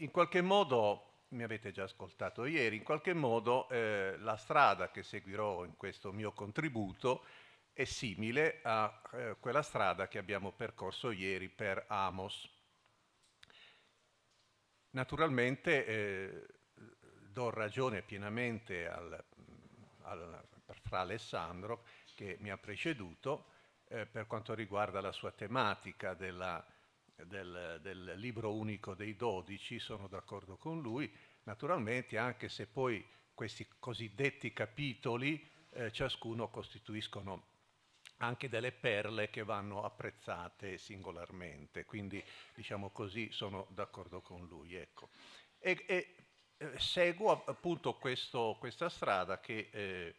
in qualche modo, mi avete già ascoltato ieri, in qualche modo eh, la strada che seguirò in questo mio contributo è simile a eh, quella strada che abbiamo percorso ieri per Amos. Naturalmente eh, do ragione pienamente al, al, fra Alessandro che mi ha preceduto eh, per quanto riguarda la sua tematica della del, del libro unico dei dodici, sono d'accordo con lui, naturalmente anche se poi questi cosiddetti capitoli eh, ciascuno costituiscono anche delle perle che vanno apprezzate singolarmente, quindi diciamo così sono d'accordo con lui. Ecco. E, e eh, seguo appunto questo, questa strada che eh,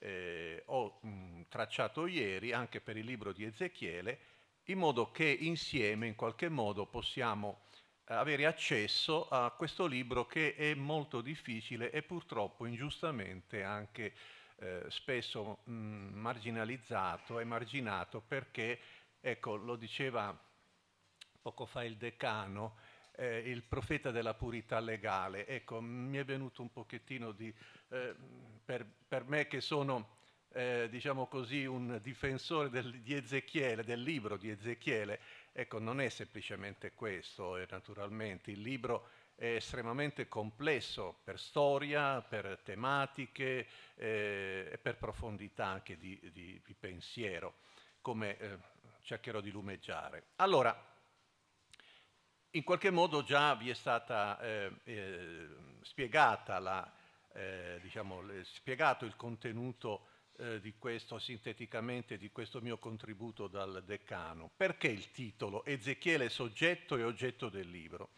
eh, ho mh, tracciato ieri anche per il libro di Ezechiele, in modo che insieme in qualche modo possiamo eh, avere accesso a questo libro che è molto difficile e purtroppo ingiustamente anche eh, spesso mh, mm, marginalizzato e marginato perché, ecco, lo diceva poco fa il decano, eh, il profeta della purità legale. Ecco, mi è venuto un pochettino di... Eh, per, per me che sono eh, diciamo così, un difensore del, di Ezechiele, del libro di Ezechiele. Ecco, non è semplicemente questo, eh, naturalmente. Il libro è estremamente complesso per storia, per tematiche eh, e per profondità anche di, di, di pensiero, come eh, cercherò di lumeggiare. Allora, in qualche modo già vi è stata eh, eh, spiegata la, diciamo, spiegato il contenuto eh, di questo, sinteticamente di questo mio contributo dal decano. Perché il titolo Ezechiele soggetto e oggetto del libro?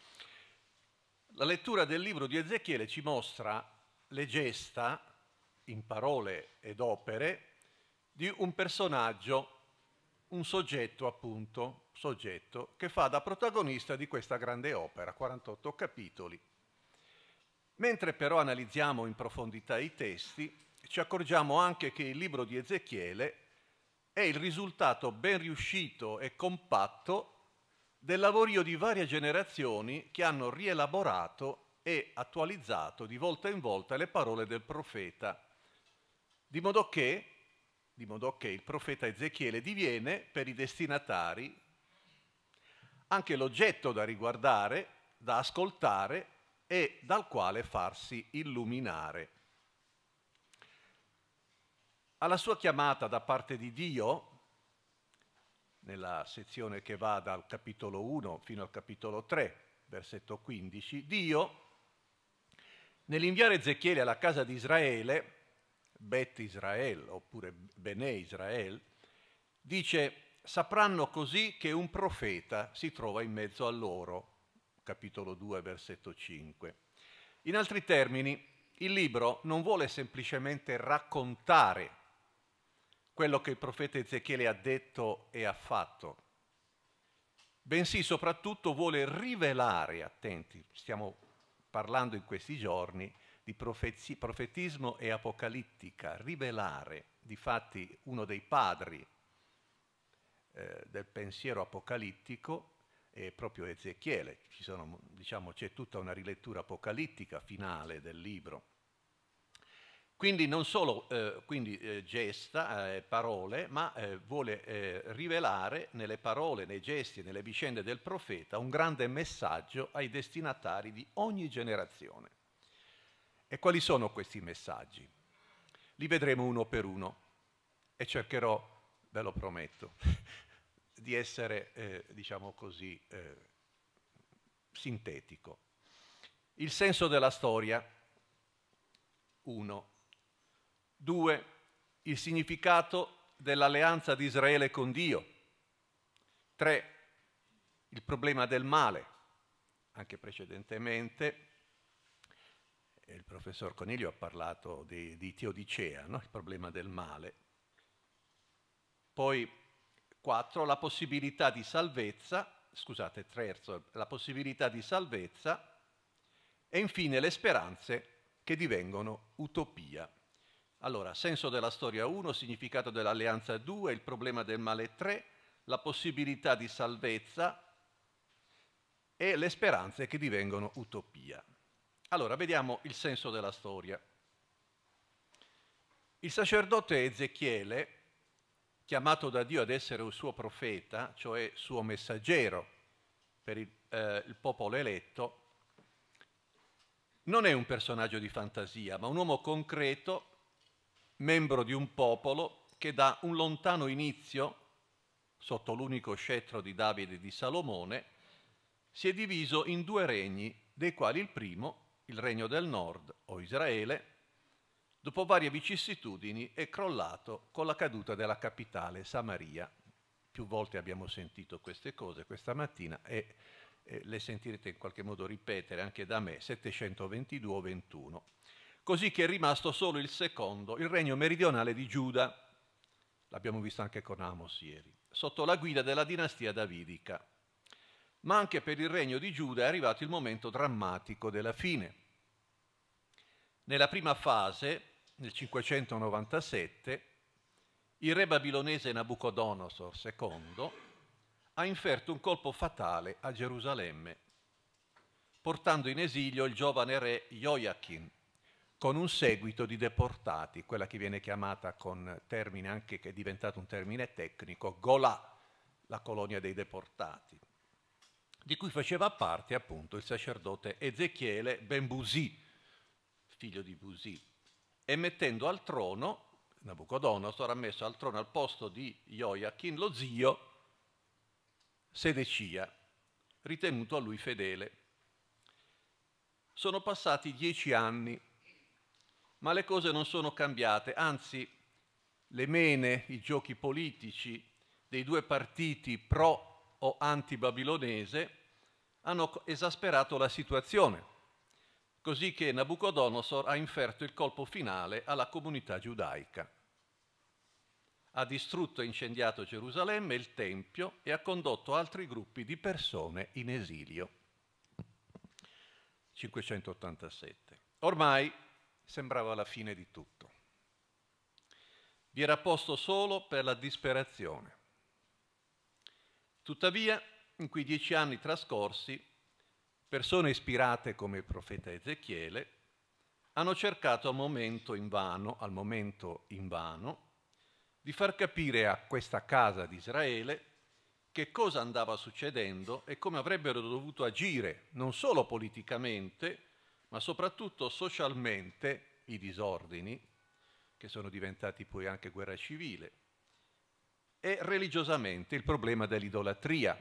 La lettura del libro di Ezechiele ci mostra le gesta, in parole ed opere, di un personaggio, un soggetto appunto, soggetto, che fa da protagonista di questa grande opera, 48 capitoli. Mentre però analizziamo in profondità i testi, ci accorgiamo anche che il libro di Ezechiele è il risultato ben riuscito e compatto del lavorio di varie generazioni che hanno rielaborato e attualizzato di volta in volta le parole del profeta, di modo che, di modo che il profeta Ezechiele diviene per i destinatari anche l'oggetto da riguardare, da ascoltare e dal quale farsi illuminare alla sua chiamata da parte di Dio, nella sezione che va dal capitolo 1 fino al capitolo 3, versetto 15, Dio, nell'inviare Ezechiele alla casa di Israele, Bet Israel oppure Bene Israel, dice sapranno così che un profeta si trova in mezzo a loro, capitolo 2, versetto 5. In altri termini, il libro non vuole semplicemente raccontare quello che il profeta Ezechiele ha detto e ha fatto, bensì soprattutto vuole rivelare, attenti, stiamo parlando in questi giorni di profezi, profetismo e apocalittica, rivelare, difatti uno dei padri eh, del pensiero apocalittico è proprio Ezechiele, sono, diciamo, c'è tutta una rilettura apocalittica finale del libro quindi non solo eh, quindi, eh, gesta, eh, parole, ma eh, vuole eh, rivelare nelle parole, nei gesti, nelle vicende del profeta un grande messaggio ai destinatari di ogni generazione. E quali sono questi messaggi? Li vedremo uno per uno e cercherò, ve lo prometto, di essere, eh, diciamo così, sintetico. Il senso della storia, uno. 2. Il significato dell'alleanza di Israele con Dio. 3. Il problema del male. Anche precedentemente il professor Coniglio ha parlato di, di Teodicea, no? il problema del male. Poi 4. La possibilità di salvezza, scusate, terzo, la possibilità di salvezza e infine le speranze che divengono utopia. Allora, senso della storia 1, significato dell'alleanza 2, il problema del male 3, la possibilità di salvezza e le speranze che divengono utopia. Allora, vediamo il senso della storia. Il sacerdote Ezechiele, chiamato da Dio ad essere un suo profeta, cioè suo messaggero per il, eh, il popolo eletto, non è un personaggio di fantasia, ma un uomo concreto membro di un popolo che da un lontano inizio, sotto l'unico scettro di Davide e di Salomone, si è diviso in due regni, dei quali il primo, il regno del nord o Israele, dopo varie vicissitudini è crollato con la caduta della capitale Samaria. Più volte abbiamo sentito queste cose questa mattina e le sentirete in qualche modo ripetere anche da me, 722-21 così che è rimasto solo il secondo, il regno meridionale di Giuda, l'abbiamo visto anche con Amos ieri, sotto la guida della dinastia davidica. Ma anche per il regno di Giuda è arrivato il momento drammatico della fine. Nella prima fase, nel 597, il re babilonese Nabucodonosor II ha inferto un colpo fatale a Gerusalemme, portando in esilio il giovane re Joachim, con un seguito di deportati, quella che viene chiamata con termine anche che è diventato un termine tecnico, Golà, la colonia dei deportati, di cui faceva parte appunto il sacerdote Ezechiele Ben Busi, figlio di Busi, e mettendo al trono, Nabucodonosor ha messo al trono al posto di Joachim lo zio, Sedecia, ritenuto a lui fedele. Sono passati dieci anni ma le cose non sono cambiate, anzi le mene, i giochi politici dei due partiti pro o anti-babilonese hanno esasperato la situazione, così che Nabucodonosor ha inferto il colpo finale alla comunità giudaica. Ha distrutto e incendiato Gerusalemme, il Tempio e ha condotto altri gruppi di persone in esilio. 587. Ormai sembrava la fine di tutto. Vi era posto solo per la disperazione. Tuttavia, in quei dieci anni trascorsi, persone ispirate come il profeta Ezechiele hanno cercato al momento invano, al momento invano, di far capire a questa casa di Israele che cosa andava succedendo e come avrebbero dovuto agire non solo politicamente, ma soprattutto socialmente i disordini, che sono diventati poi anche guerra civile, e religiosamente il problema dell'idolatria,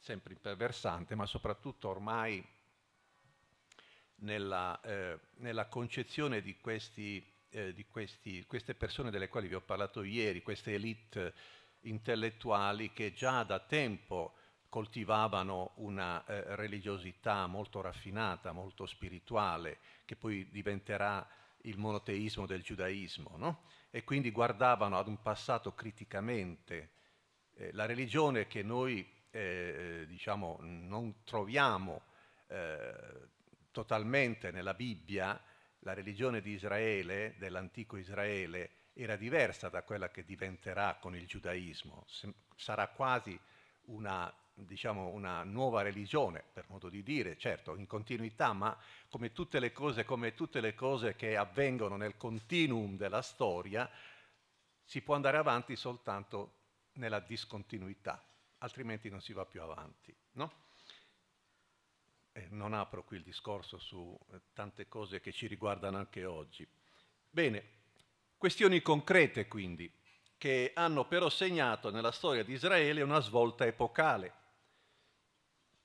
sempre imperversante, ma soprattutto ormai nella, eh, nella concezione di, questi, eh, di questi, queste persone delle quali vi ho parlato ieri, queste elite intellettuali che già da tempo coltivavano una eh, religiosità molto raffinata, molto spirituale, che poi diventerà il monoteismo del giudaismo, no? e quindi guardavano ad un passato criticamente. Eh, la religione che noi eh, diciamo, non troviamo eh, totalmente nella Bibbia, la religione di Israele, dell'antico Israele, era diversa da quella che diventerà con il giudaismo, sarà quasi una, diciamo, una nuova religione, per modo di dire, certo, in continuità, ma come tutte le cose, come tutte le cose che avvengono nel continuum della storia, si può andare avanti soltanto nella discontinuità, altrimenti non si va più avanti. No? non apro qui il discorso su eh, tante cose che ci riguardano anche oggi. Bene, questioni concrete quindi che hanno però segnato nella storia di Israele una svolta epocale.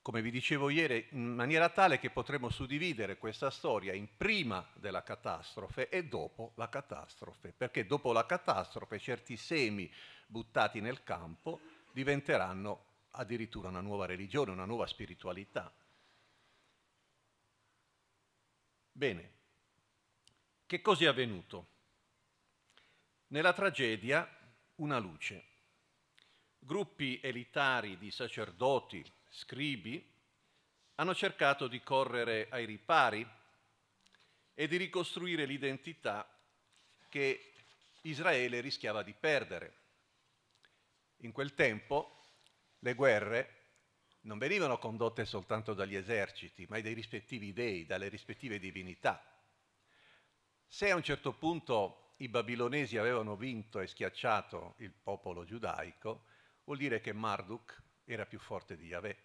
Come vi dicevo ieri, in maniera tale che potremmo suddividere questa storia in prima della catastrofe e dopo la catastrofe, perché dopo la catastrofe certi semi buttati nel campo diventeranno addirittura una nuova religione, una nuova spiritualità. Bene, che cosa è avvenuto? Nella tragedia una luce. Gruppi elitari di sacerdoti, scribi, hanno cercato di correre ai ripari e di ricostruire l'identità che Israele rischiava di perdere. In quel tempo le guerre non venivano condotte soltanto dagli eserciti, ma dai rispettivi dei, dalle rispettive divinità. Se a un certo punto i babilonesi avevano vinto e schiacciato il popolo giudaico, vuol dire che Marduk era più forte di Yahweh.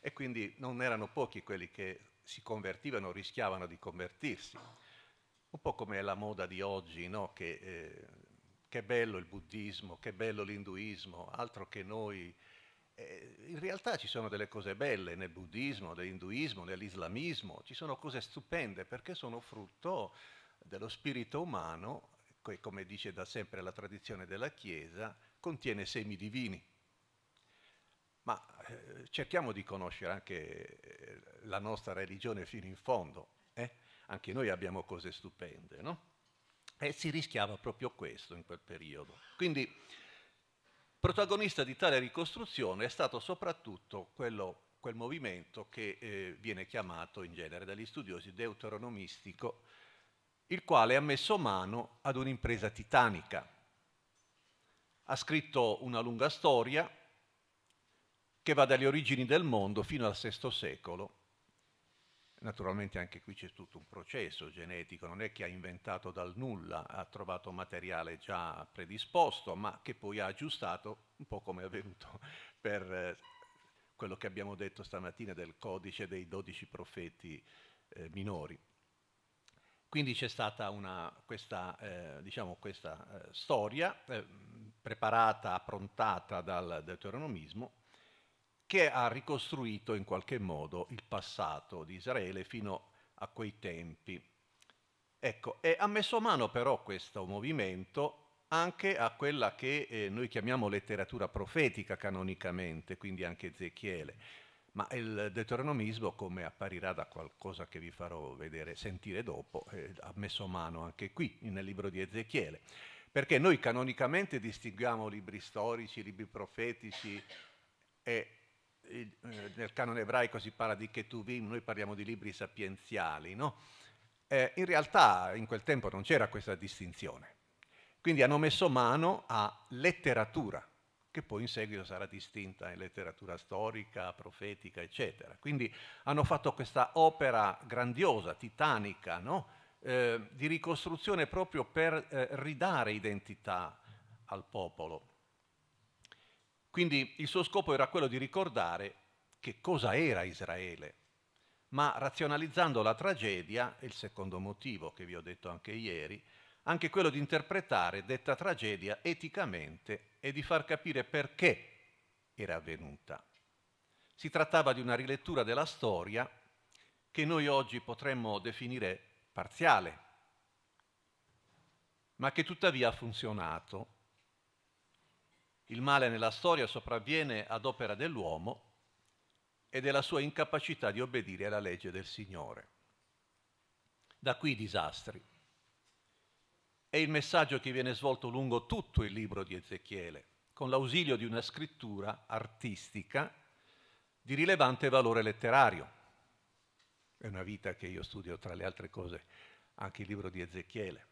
E quindi non erano pochi quelli che si convertivano, rischiavano di convertirsi. Un po' come la moda di oggi, no? che, eh, che bello il buddismo, che bello l'induismo, altro che noi eh, in realtà ci sono delle cose belle nel buddismo, nell'induismo, nell'islamismo, ci sono cose stupende perché sono frutto dello spirito umano, che come dice da sempre la tradizione della Chiesa, contiene semi divini. Ma eh, cerchiamo di conoscere anche eh, la nostra religione fino in fondo. Eh? Anche noi abbiamo cose stupende, no? E si rischiava proprio questo in quel periodo. Quindi protagonista di tale ricostruzione è stato soprattutto quello quel movimento che eh, viene chiamato in genere dagli studiosi deuteronomistico, il quale ha messo mano ad un'impresa titanica. Ha scritto una lunga storia che va dalle origini del mondo fino al VI secolo. Naturalmente anche qui c'è tutto un processo genetico, non è che ha inventato dal nulla, ha trovato materiale già predisposto, ma che poi ha aggiustato, un po' come è avvenuto per eh, quello che abbiamo detto stamattina del codice dei dodici profeti eh, minori. Quindi c'è stata una, questa, eh, diciamo questa eh, storia eh, preparata, approntata dal deuteronomismo, che ha ricostruito in qualche modo il passato di Israele fino a quei tempi. Ecco, e ha messo mano però questo movimento anche a quella che eh, noi chiamiamo letteratura profetica canonicamente, quindi anche Ezechiele ma il deuteronomismo, come apparirà da qualcosa che vi farò vedere, sentire dopo, eh, ha messo mano anche qui nel libro di Ezechiele. Perché noi canonicamente distinguiamo libri storici, libri profetici e eh, nel canone ebraico si parla di Ketuvim, noi parliamo di libri sapienziali, no? eh, in realtà in quel tempo non c'era questa distinzione. Quindi hanno messo mano a letteratura, che poi in seguito sarà distinta in letteratura storica, profetica, eccetera. Quindi hanno fatto questa opera grandiosa, titanica, no? eh, di ricostruzione proprio per eh, ridare identità al popolo. Quindi il suo scopo era quello di ricordare che cosa era Israele, ma razionalizzando la tragedia, è il secondo motivo che vi ho detto anche ieri, anche quello di interpretare detta tragedia eticamente e di far capire perché era avvenuta. Si trattava di una rilettura della storia che noi oggi potremmo definire parziale, ma che tuttavia ha funzionato. Il male nella storia sopravviene ad opera dell'uomo e della sua incapacità di obbedire alla legge del Signore. Da qui i disastri è il messaggio che viene svolto lungo tutto il libro di Ezechiele, con l'ausilio di una scrittura artistica di rilevante valore letterario. È una vita che io studio, tra le altre cose, anche il libro di Ezechiele.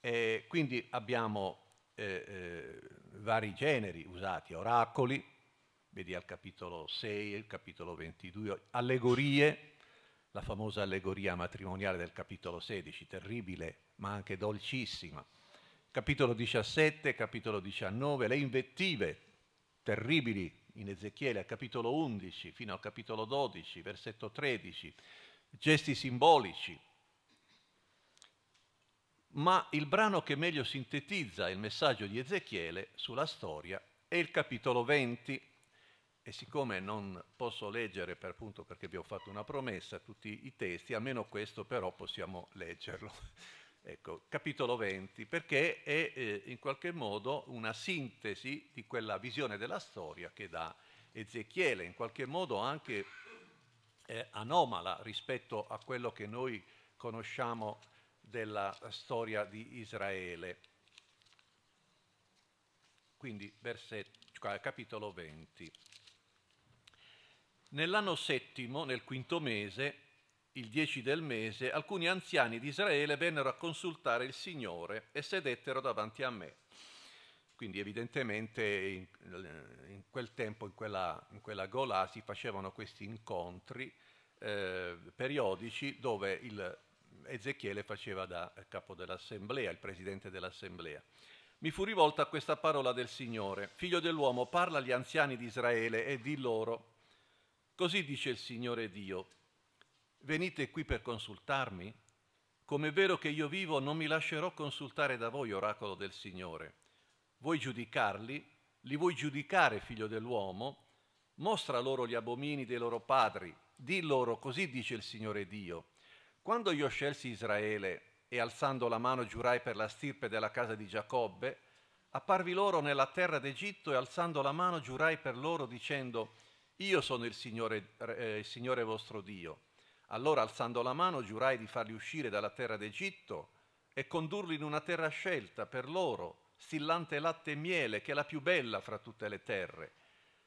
E quindi abbiamo eh, eh, vari generi usati, oracoli, vedi al capitolo 6, al capitolo 22, allegorie, la famosa allegoria matrimoniale del capitolo 16, terribile ma anche dolcissima. Capitolo 17, capitolo 19, le invettive terribili in Ezechiele, capitolo 11 fino al capitolo 12, versetto 13, gesti simbolici. Ma il brano che meglio sintetizza il messaggio di Ezechiele sulla storia è il capitolo 20, e siccome non posso leggere per appunto perché vi ho fatto una promessa tutti i testi, almeno questo però possiamo leggerlo. ecco, capitolo 20, perché è eh, in qualche modo una sintesi di quella visione della storia che dà Ezechiele, in qualche modo anche eh, anomala rispetto a quello che noi conosciamo della storia di Israele. Quindi versetto, capitolo 20. Nell'anno settimo, nel quinto mese, il dieci del mese, alcuni anziani di Israele vennero a consultare il Signore e sedettero davanti a me. Quindi evidentemente in, in quel tempo, in quella, in quella Golà, si facevano questi incontri eh, periodici dove il Ezechiele faceva da capo dell'assemblea, il presidente dell'assemblea. Mi fu rivolta questa parola del Signore, figlio dell'uomo, parla agli anziani di Israele e di loro, Così dice il Signore Dio, venite qui per consultarmi? Come è vero che io vivo, non mi lascerò consultare da voi, oracolo del Signore. Vuoi giudicarli? Li vuoi giudicare, figlio dell'uomo? Mostra loro gli abomini dei loro padri. Di loro, così dice il Signore Dio. Quando io scelsi Israele e alzando la mano giurai per la stirpe della casa di Giacobbe, apparvi loro nella terra d'Egitto e alzando la mano giurai per loro dicendo io sono il Signore, eh, il Signore vostro Dio. Allora alzando la mano giurai di farli uscire dalla terra d'Egitto e condurli in una terra scelta per loro, stillante latte e miele, che è la più bella fra tutte le terre.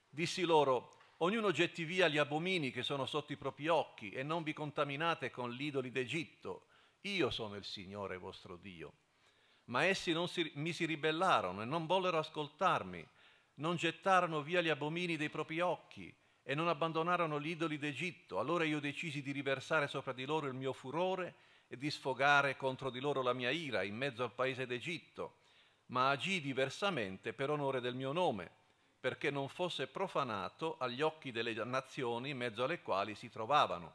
Dissi loro, ognuno getti via gli abomini che sono sotto i propri occhi e non vi contaminate con gli idoli d'Egitto. Io sono il Signore vostro Dio. Ma essi si, mi si ribellarono e non vollero ascoltarmi non gettarono via gli abomini dei propri occhi e non abbandonarono gli idoli d'Egitto. Allora io decisi di riversare sopra di loro il mio furore e di sfogare contro di loro la mia ira in mezzo al paese d'Egitto, ma agì diversamente per onore del mio nome, perché non fosse profanato agli occhi delle nazioni in mezzo alle quali si trovavano,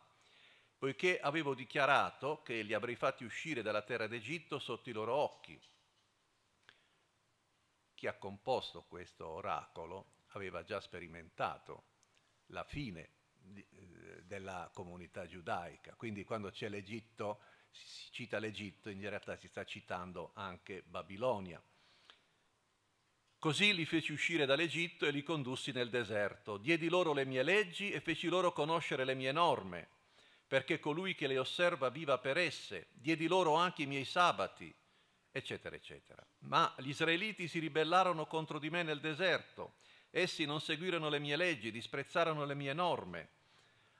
poiché avevo dichiarato che li avrei fatti uscire dalla terra d'Egitto sotto i loro occhi chi ha composto questo oracolo aveva già sperimentato la fine di, eh, della comunità giudaica. Quindi quando c'è l'Egitto, si cita l'Egitto, in realtà si sta citando anche Babilonia. Così li feci uscire dall'Egitto e li condussi nel deserto. Diedi loro le mie leggi e feci loro conoscere le mie norme, perché colui che le osserva viva per esse. Diedi loro anche i miei sabati eccetera, eccetera. Ma gli israeliti si ribellarono contro di me nel deserto, essi non seguirono le mie leggi, disprezzarono le mie norme.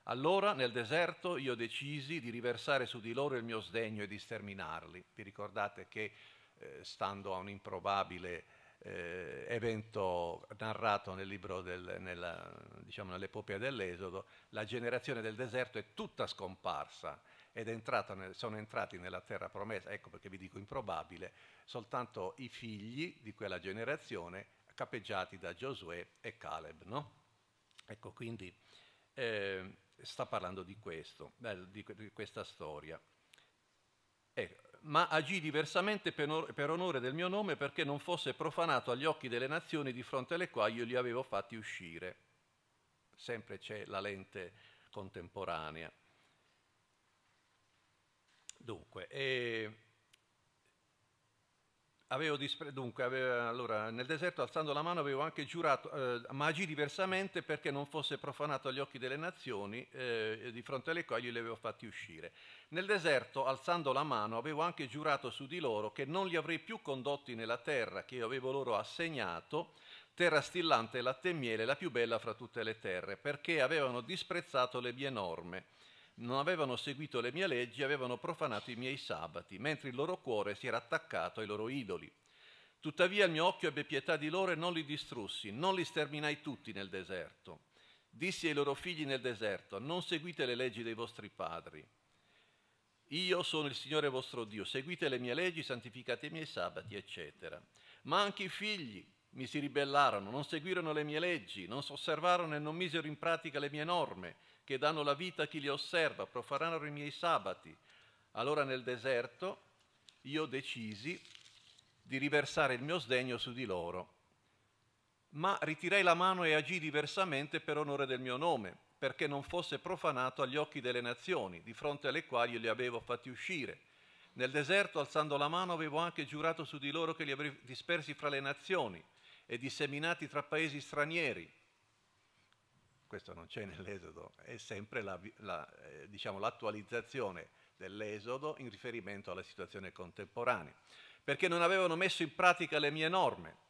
Allora nel deserto io decisi di riversare su di loro il mio sdegno e di sterminarli. Vi ricordate che eh, stando a un improbabile eh, evento narrato nel libro del, nella, diciamo, nell'epopea dell'Esodo, la generazione del deserto è tutta scomparsa ed nel, sono entrati nella terra promessa, ecco perché vi dico improbabile, soltanto i figli di quella generazione capeggiati da Giosuè e Caleb. No? Ecco, quindi eh, sta parlando di questo, di, questa storia. Ecco, ma agì diversamente per onore del mio nome perché non fosse profanato agli occhi delle nazioni di fronte alle quali io li avevo fatti uscire. Sempre c'è la lente contemporanea. Dunque, eh, avevo dispre- dunque aveva, allora, nel deserto alzando la mano avevo anche giurato, eh, ma agì diversamente perché non fosse profanato agli occhi delle nazioni, eh, di fronte alle quali li avevo fatti uscire. Nel deserto alzando la mano avevo anche giurato su di loro che non li avrei più condotti nella terra che io avevo loro assegnato, terra stillante, latte e miele, la più bella fra tutte le terre, perché avevano disprezzato le mie norme non avevano seguito le mie leggi, avevano profanato i miei sabati, mentre il loro cuore si era attaccato ai loro idoli. Tuttavia il mio occhio ebbe pietà di loro e non li distrussi, non li sterminai tutti nel deserto. Dissi ai loro figli nel deserto, non seguite le leggi dei vostri padri. Io sono il Signore vostro Dio, seguite le mie leggi, santificate i miei sabati, eccetera. Ma anche i figli mi si ribellarono, non seguirono le mie leggi, non osservarono e non misero in pratica le mie norme che danno la vita a chi li osserva, profaneranno i miei sabati. Allora nel deserto io decisi di riversare il mio sdegno su di loro. Ma ritirai la mano e agii diversamente per onore del mio nome, perché non fosse profanato agli occhi delle nazioni, di fronte alle quali io li avevo fatti uscire. Nel deserto, alzando la mano, avevo anche giurato su di loro che li avrei dispersi fra le nazioni e disseminati tra paesi stranieri, questo non c'è nell'Esodo, è sempre la, la, eh, diciamo, l'attualizzazione dell'Esodo in riferimento alla situazione contemporanea, perché non avevano messo in pratica le mie norme.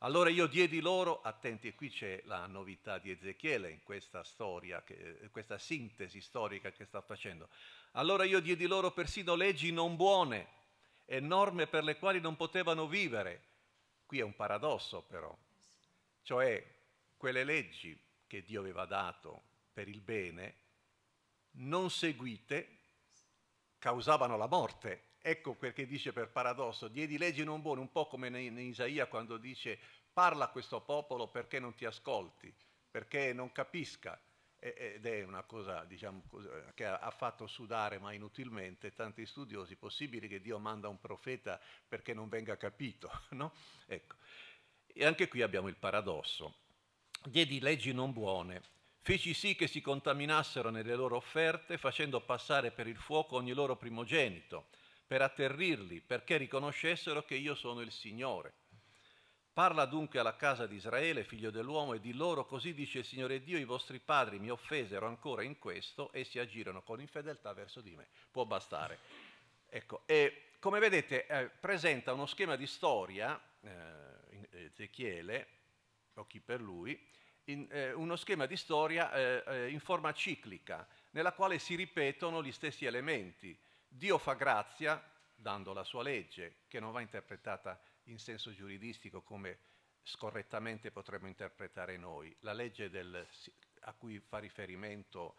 Allora io diedi loro, attenti, qui c'è la novità di Ezechiele in questa storia, che, eh, questa sintesi storica che sta facendo. Allora io diedi loro persino leggi non buone e norme per le quali non potevano vivere. Qui è un paradosso però, cioè quelle leggi che Dio aveva dato per il bene, non seguite, causavano la morte. Ecco perché dice per paradosso, diedi leggi non buone, un po' come in Isaia quando dice parla a questo popolo perché non ti ascolti, perché non capisca. Ed è una cosa diciamo, che ha fatto sudare, ma inutilmente, tanti studiosi. Possibile che Dio manda un profeta perché non venga capito? No? Ecco. E anche qui abbiamo il paradosso diedi leggi non buone, feci sì che si contaminassero nelle loro offerte, facendo passare per il fuoco ogni loro primogenito, per atterrirli, perché riconoscessero che io sono il Signore. Parla dunque alla casa di Israele, figlio dell'uomo, e di loro così dice il Signore Dio, i vostri padri mi offesero ancora in questo e si agirono con infedeltà verso di me. Può bastare. Ecco, e come vedete eh, presenta uno schema di storia, eh, Ezechiele, o per lui, in, eh, uno schema di storia eh, eh, in forma ciclica, nella quale si ripetono gli stessi elementi. Dio fa grazia dando la sua legge, che non va interpretata in senso giuridistico come scorrettamente potremmo interpretare noi. La legge del, a cui fa riferimento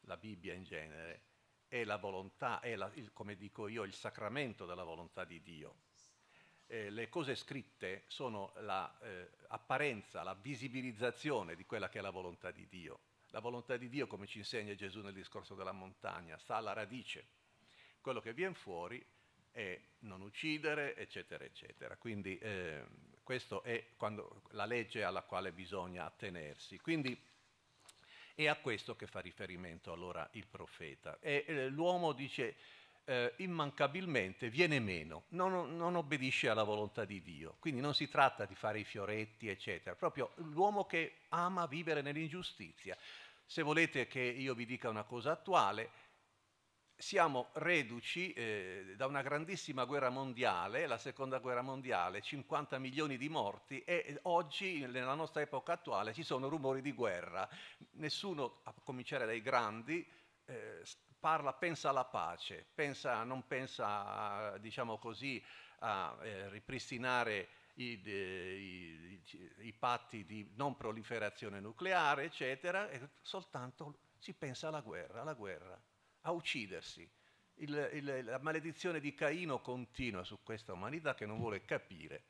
la Bibbia in genere è la volontà, è la, il, come dico io, il sacramento della volontà di Dio eh, le cose scritte sono l'apparenza, la, eh, la visibilizzazione di quella che è la volontà di Dio. La volontà di Dio, come ci insegna Gesù nel discorso della montagna, sta alla radice. Quello che viene fuori è non uccidere, eccetera, eccetera. Quindi eh, questa è quando, la legge alla quale bisogna attenersi. Quindi è a questo che fa riferimento allora il profeta. E eh, l'uomo dice eh, immancabilmente viene meno, non, non, obbedisce alla volontà di Dio. Quindi non si tratta di fare i fioretti, eccetera, proprio l'uomo che ama vivere nell'ingiustizia. Se volete che io vi dica una cosa attuale, siamo reduci eh, da una grandissima guerra mondiale, la seconda guerra mondiale, 50 milioni di morti e eh, oggi nella nostra epoca attuale ci sono rumori di guerra. Nessuno, a cominciare dai grandi, eh, parla, pensa alla pace, pensa, non pensa diciamo così, a eh, ripristinare i, i, i, i, patti di non proliferazione nucleare, eccetera, e soltanto si pensa alla guerra, alla guerra, a uccidersi. Il, il, la maledizione di Caino continua su questa umanità che non vuole capire.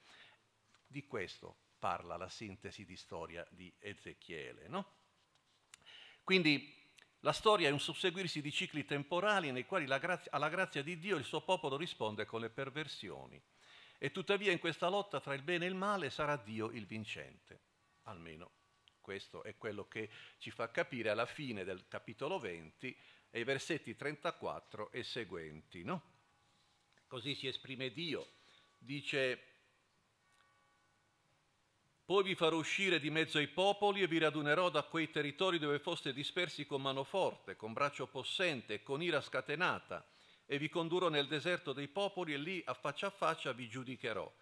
Di questo parla la sintesi di storia di Ezechiele. No? Quindi la storia è un susseguirsi di cicli temporali nei quali grazia, alla grazia di Dio il suo popolo risponde con le perversioni. E tuttavia in questa lotta tra il bene e il male sarà Dio il vincente. Almeno questo è quello che ci fa capire alla fine del capitolo 20 e i versetti 34 e seguenti. No? Così si esprime Dio. Dice poi vi farò uscire di mezzo ai popoli e vi radunerò da quei territori dove foste dispersi con mano forte, con braccio possente con ira scatenata, e vi condurrò nel deserto dei popoli e lì a faccia a faccia vi giudicherò,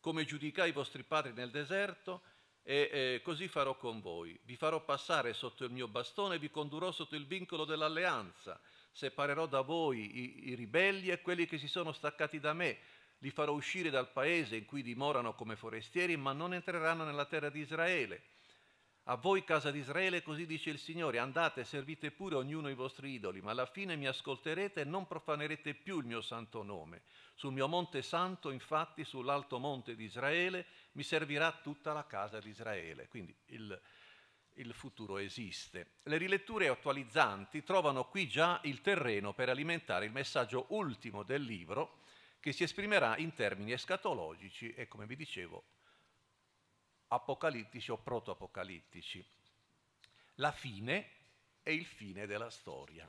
come giudicai i vostri padri nel deserto, e eh, così farò con voi. Vi farò passare sotto il mio bastone e vi condurrò sotto il vincolo dell'alleanza. Separerò da voi i, i ribelli e quelli che si sono staccati da me, li farò uscire dal paese in cui dimorano come forestieri, ma non entreranno nella terra di Israele. A voi, casa di Israele, così dice il Signore, andate, servite pure ognuno i vostri idoli, ma alla fine mi ascolterete e non profanerete più il mio santo nome. Sul mio monte santo, infatti, sull'alto monte di Israele, mi servirà tutta la casa di Israele. Quindi il, il futuro esiste. Le riletture attualizzanti trovano qui già il terreno per alimentare il messaggio ultimo del libro, che si esprimerà in termini escatologici e, come vi dicevo, apocalittici o protoapocalittici. La fine è il fine della storia.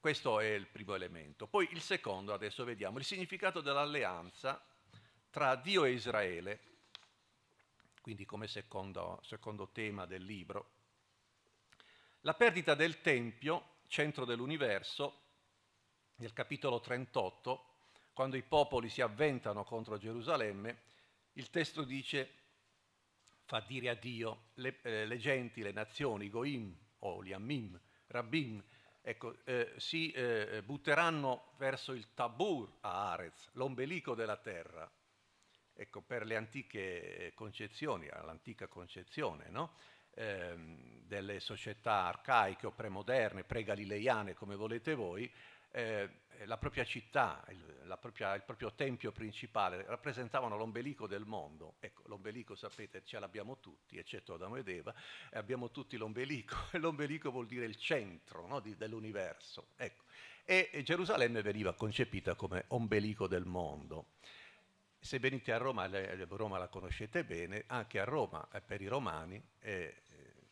Questo è il primo elemento. Poi il secondo, adesso vediamo, il significato dell'alleanza tra Dio e Israele, quindi come secondo, secondo tema del libro. La perdita del Tempio, centro dell'universo, nel capitolo 38, quando i popoli si avventano contro Gerusalemme, il testo dice, fa dire a Dio, le, eh, le genti, le nazioni, Goim o gli Liamim, Rabbim, ecco, eh, si eh, butteranno verso il Tabur a Arez, l'ombelico della terra. Ecco, per le antiche concezioni, all'antica concezione, no? Ehm, delle società arcaiche o premoderne, pre-galileiane, come volete voi, eh, la propria città, il, la propria, il, proprio tempio principale, rappresentavano l'ombelico del mondo. Ecco, l'ombelico, sapete, ce l'abbiamo tutti, eccetto Adamo ed Eva, e abbiamo tutti l'ombelico, l'ombelico vuol dire il centro no, di, dell'universo. Ecco. E, e Gerusalemme veniva concepita come ombelico del mondo. Se venite a Roma, le, Roma la conoscete bene, anche a Roma, eh, per i romani, eh, eh,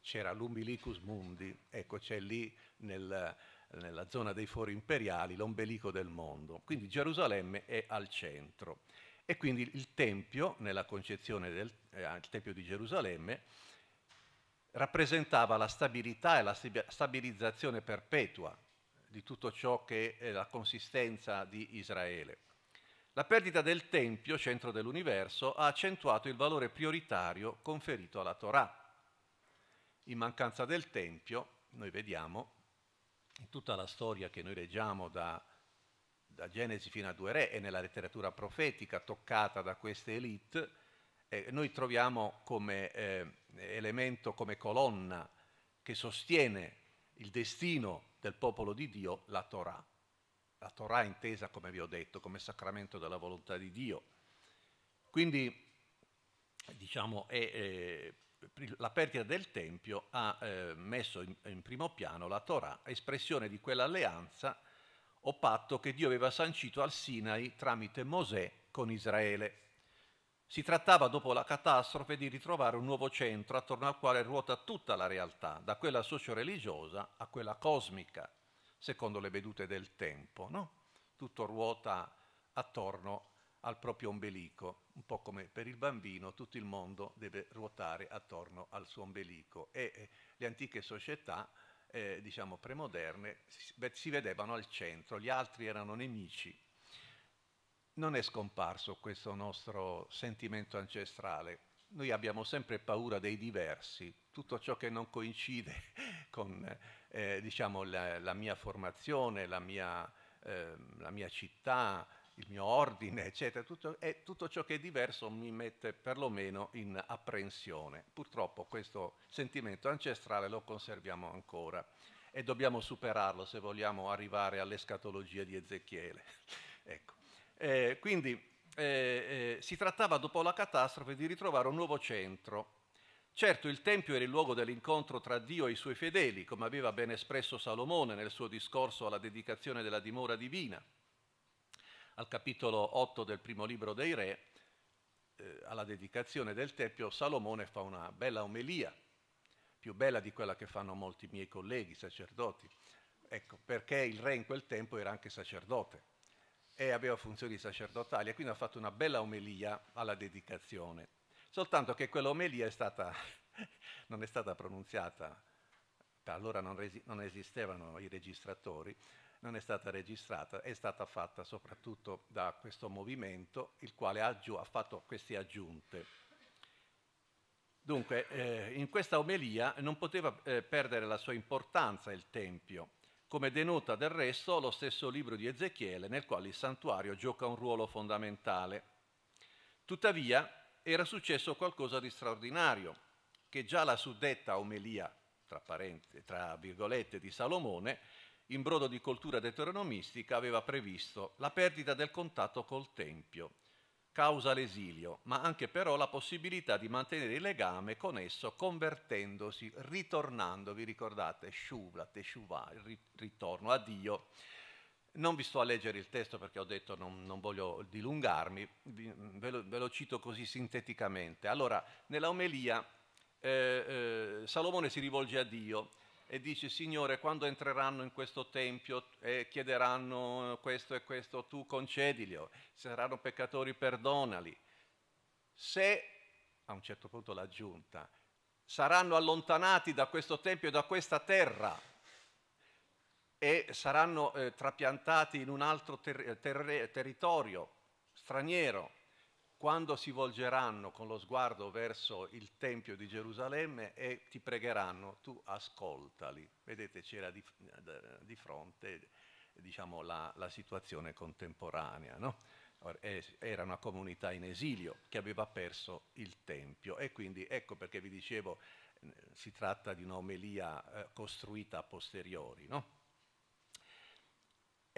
c'era l'umbilicus mundi, ecco, c'è lì nel nella zona dei fori imperiali, l'ombelico del mondo. Quindi Gerusalemme è al centro. E quindi il Tempio, nella concezione del eh, Tempio di Gerusalemme, rappresentava la stabilità e la stabilizzazione perpetua di tutto ciò che è la consistenza di Israele. La perdita del Tempio, centro dell'universo, ha accentuato il valore prioritario conferito alla Torah. In mancanza del Tempio, noi vediamo, in tutta la storia che noi leggiamo da, da Genesi fino a Due Re e nella letteratura profetica toccata da queste elite, eh, noi troviamo come eh, elemento, come colonna che sostiene il destino del popolo di Dio la Torah. La Torah intesa, come vi ho detto, come sacramento della volontà di Dio. Quindi, diciamo, è, è eh, la perdita del Tempio ha eh, messo in, in, primo piano la Torah, espressione di quell'alleanza o patto che Dio aveva sancito al Sinai tramite Mosè con Israele. Si trattava, dopo la catastrofe, di ritrovare un nuovo centro attorno al quale ruota tutta la realtà, da quella socio-religiosa a quella cosmica, secondo le vedute del tempo. No? Tutto ruota attorno al proprio ombelico, un po' come per il bambino tutto il mondo deve ruotare attorno al suo ombelico e eh, le antiche società eh, diciamo premoderne si, vedevano al centro, gli altri erano nemici. Non è scomparso questo nostro sentimento ancestrale. Noi abbiamo sempre paura dei diversi, tutto ciò che non coincide con eh, diciamo, la, la, mia formazione, la mia, ehm, la mia città, il mio ordine, eccetera, tutto, e tutto ciò che è diverso mi mette perlomeno in apprensione. Purtroppo questo sentimento ancestrale lo conserviamo ancora e dobbiamo superarlo se vogliamo arrivare all'escatologia di Ezechiele. ecco. eh, quindi eh, eh, si trattava dopo la catastrofe di ritrovare un nuovo centro. Certo, il Tempio era il luogo dell'incontro tra Dio e i suoi fedeli, come aveva ben espresso Salomone nel suo discorso alla dedicazione della dimora divina al capitolo 8 del primo libro dei re, eh, alla dedicazione del Tempio, Salomone fa una bella omelia, più bella di quella che fanno molti miei colleghi sacerdoti. Ecco, perché il re in quel tempo era anche sacerdote e aveva funzioni sacerdotali, e quindi ha fatto una bella omelia alla dedicazione. Soltanto che quell'omelia è stata, non è stata pronunziata, allora non, resi- non esistevano i registratori, non è stata registrata, è stata fatta soprattutto da questo movimento, il quale ha, ha fatto queste aggiunte. Dunque, eh, in questa omelia non poteva eh, perdere la sua importanza il Tempio, come denota del resto lo stesso libro di Ezechiele, nel quale il santuario gioca un ruolo fondamentale. Tuttavia, era successo qualcosa di straordinario, che già la suddetta omelia, tra, tra virgolette, di Salomone, in brodo di cultura deuteronomistica, aveva previsto la perdita del contatto col Tempio, causa l'esilio, ma anche però la possibilità di mantenere il legame con esso convertendosi, ritornando, vi ricordate, Shuvla, Teshuvah, il ritorno a Dio. Non vi sto a leggere il testo perché ho detto non, non voglio dilungarmi, ve lo, ve lo cito così sinteticamente. Allora, nella omelia eh, eh, Salomone si rivolge a Dio e dici Signore quando entreranno in questo tempio e eh, chiederanno questo e questo, tu concedilio, se saranno peccatori perdonali. Se a un certo punto l'aggiunta, saranno allontanati da questo tempio e da questa terra e saranno eh, trapiantati in un altro ter- ter- territorio straniero, quando si volgeranno con lo sguardo verso il Tempio di Gerusalemme e ti pregheranno, tu ascoltali. Vedete, c'era di, eh, di fronte diciamo, la, la, situazione contemporanea. No? Eh, era una comunità in esilio che aveva perso il Tempio e quindi ecco perché vi dicevo eh, si tratta di un'omelia eh, costruita a posteriori. No?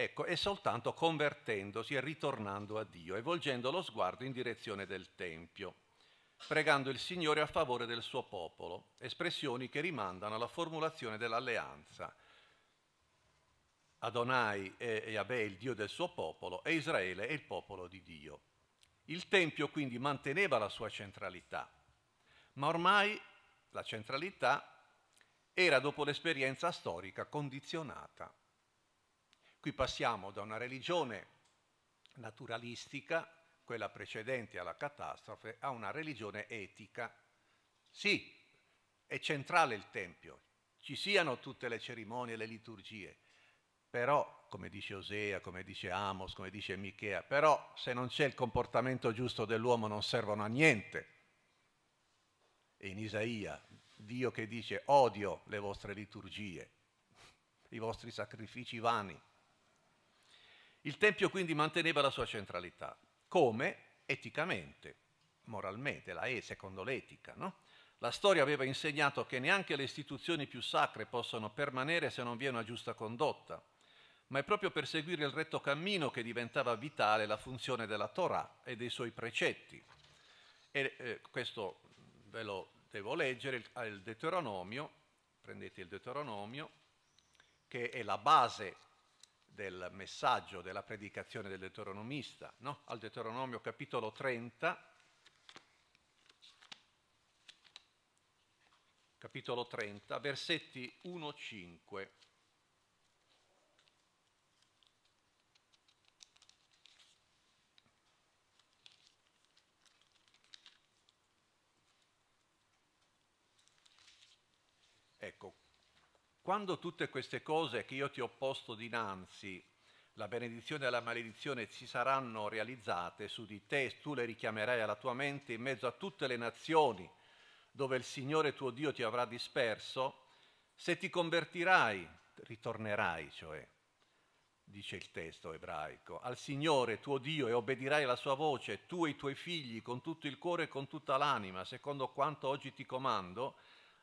Ecco, è soltanto convertendosi e ritornando a Dio e volgendo lo sguardo in direzione del Tempio, pregando il Signore a favore del suo popolo, espressioni che rimandano alla formulazione dell'alleanza. Adonai è Yahweh, il Dio del suo popolo, e Israele è il popolo di Dio. Il Tempio quindi manteneva la sua centralità, ma ormai la centralità era, dopo l'esperienza storica, condizionata Qui passiamo da una religione naturalistica, quella precedente alla catastrofe, a una religione etica. Sì, è centrale il Tempio, ci siano tutte le cerimonie, le liturgie, però, come dice Osea, come dice Amos, come dice Michea, però se non c'è il comportamento giusto dell'uomo non servono a niente. E in Isaia, Dio che dice odio le vostre liturgie, i vostri sacrifici vani. Il Tempio quindi manteneva la sua centralità. Come? Eticamente, moralmente, la E secondo l'etica. No? La storia aveva insegnato che neanche le istituzioni più sacre possono permanere se non vi è una giusta condotta, ma è proprio per seguire il retto cammino che diventava vitale la funzione della Torah e dei suoi precetti. E, eh, questo ve lo devo leggere, il, Deuteronomio, prendete il Deuteronomio, che è la base del messaggio, della predicazione del Deuteronomista, no? al Deuteronomio capitolo 30, capitolo 30, versetti 1-5. Quando tutte queste cose che io ti ho posto dinanzi, la benedizione e la maledizione, si saranno realizzate su di te, tu le richiamerai alla tua mente in mezzo a tutte le nazioni dove il Signore tuo Dio ti avrà disperso, se ti convertirai, ritornerai, cioè, dice il testo ebraico, al Signore tuo Dio e obbedirai alla sua voce, tu e i tuoi figli, con tutto il cuore e con tutta l'anima, secondo quanto oggi ti comando,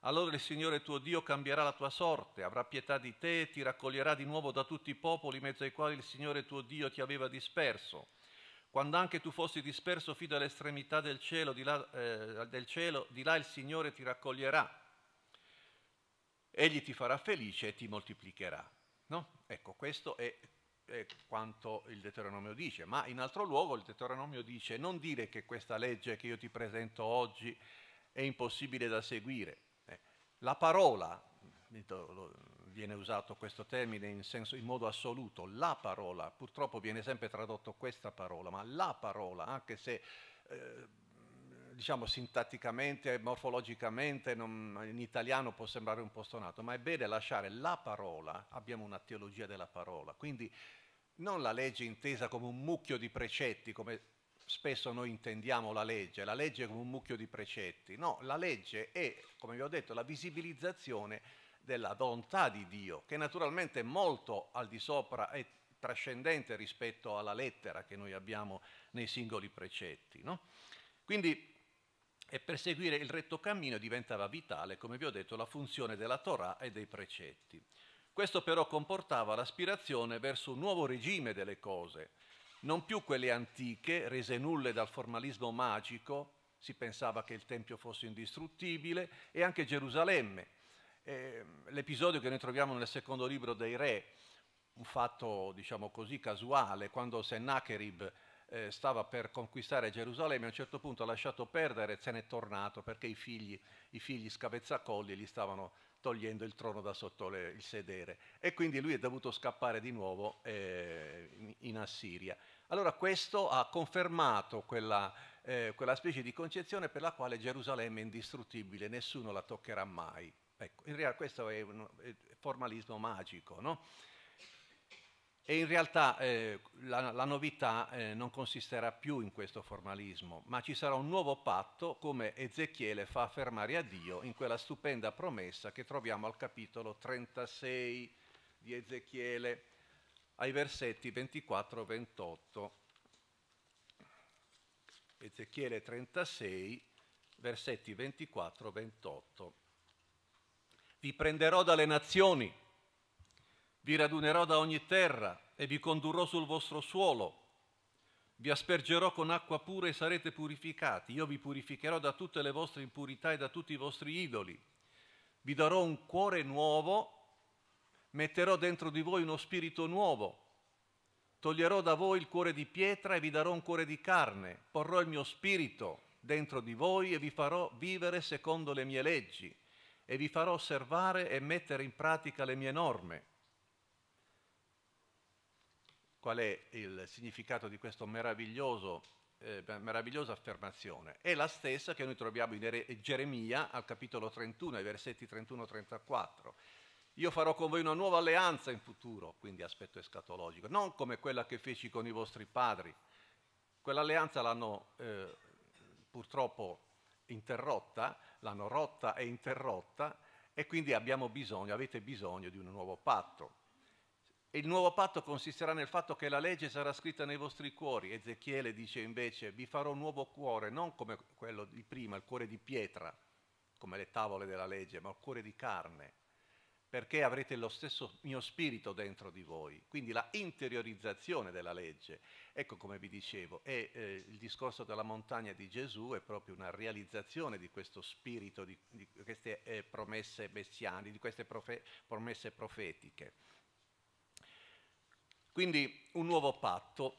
allora il Signore tuo Dio cambierà la tua sorte, avrà pietà di te e ti raccoglierà di nuovo da tutti i popoli mezzo ai quali il Signore tuo Dio ti aveva disperso. Quando anche tu fossi disperso fino all'estremità del cielo, di là, eh, del cielo, di là il Signore ti raccoglierà. Egli ti farà felice e ti moltiplicherà. No? Ecco, questo è, è quanto il Deuteronomio dice. Ma in altro luogo il Deuteronomio dice non dire che questa legge che io ti presento oggi è impossibile da seguire la parola, viene usato questo termine in, senso, in, modo assoluto, la parola, purtroppo viene sempre tradotto questa parola, ma la parola, anche se eh, diciamo sintatticamente, morfologicamente non, in italiano può sembrare un po' stonato, ma è bene lasciare la parola, abbiamo una teologia della parola, quindi non la legge intesa come un mucchio di precetti, come spesso noi intendiamo la legge, la legge come un mucchio di precetti, no, la legge è, come vi ho detto, la visibilizzazione della volontà di Dio, che naturalmente è molto al di sopra e trascendente rispetto alla lettera che noi abbiamo nei singoli precetti. No? Quindi e per seguire il retto cammino diventava vitale, come vi ho detto, la funzione della Torah e dei precetti. Questo però comportava l'aspirazione verso un nuovo regime delle cose, non più quelle antiche, rese nulle dal formalismo magico, si pensava che il Tempio fosse indistruttibile, e anche Gerusalemme. Eh, l'episodio che noi troviamo nel secondo libro dei Re, un fatto diciamo così casuale, quando Sennacherib eh, stava per conquistare Gerusalemme, a un certo punto ha lasciato perdere e se n'è tornato perché i figli, i figli scapezzacolli gli stavano togliendo il trono da sotto le, il sedere. E quindi lui è dovuto scappare di nuovo eh, in, Assiria. Allora questo ha confermato quella, eh, quella, specie di concezione per la quale Gerusalemme è indistruttibile, nessuno la toccherà mai. Ecco, in realtà questo è un è formalismo magico, no? E in realtà eh, la, la, novità eh, non consisterà più in questo formalismo, ma ci sarà un nuovo patto come Ezechiele fa affermare a Dio in quella stupenda promessa che troviamo al capitolo 36 di Ezechiele, ai versetti 24-28. Ezechiele 36, versetti 24-28. Vi prenderò dalle nazioni vi radunerò da ogni terra e vi condurrò sul vostro suolo. Vi aspergerò con acqua pura e sarete purificati. Io vi purificherò da tutte le vostre impurità e da tutti i vostri idoli. Vi darò un cuore nuovo, metterò dentro di voi uno spirito nuovo. Toglierò da voi il cuore di pietra e vi darò un cuore di carne. Porrò il mio spirito dentro di voi e vi farò vivere secondo le mie leggi e vi farò osservare e mettere in pratica le mie norme qual è il significato di questa eh, meravigliosa affermazione. È la stessa che noi troviamo in Geremia al capitolo 31, ai versetti 31-34. Io farò con voi una nuova alleanza in futuro, quindi aspetto escatologico, non come quella che feci con i vostri padri. Quell'alleanza l'hanno eh, purtroppo interrotta, l'hanno rotta e interrotta e quindi abbiamo bisogno, avete bisogno di un nuovo patto il nuovo patto consisterà nel fatto che la legge sarà scritta nei vostri cuori. Ezechiele dice invece, vi farò un nuovo cuore, non come quello di prima, il cuore di pietra, come le tavole della legge, ma il cuore di carne, perché avrete lo stesso mio spirito dentro di voi. Quindi la interiorizzazione della legge. Ecco come vi dicevo, è, eh, il discorso della montagna di Gesù è proprio una realizzazione di questo spirito, di, di queste eh, promesse messiane, di queste profe- promesse profetiche. Quindi un nuovo patto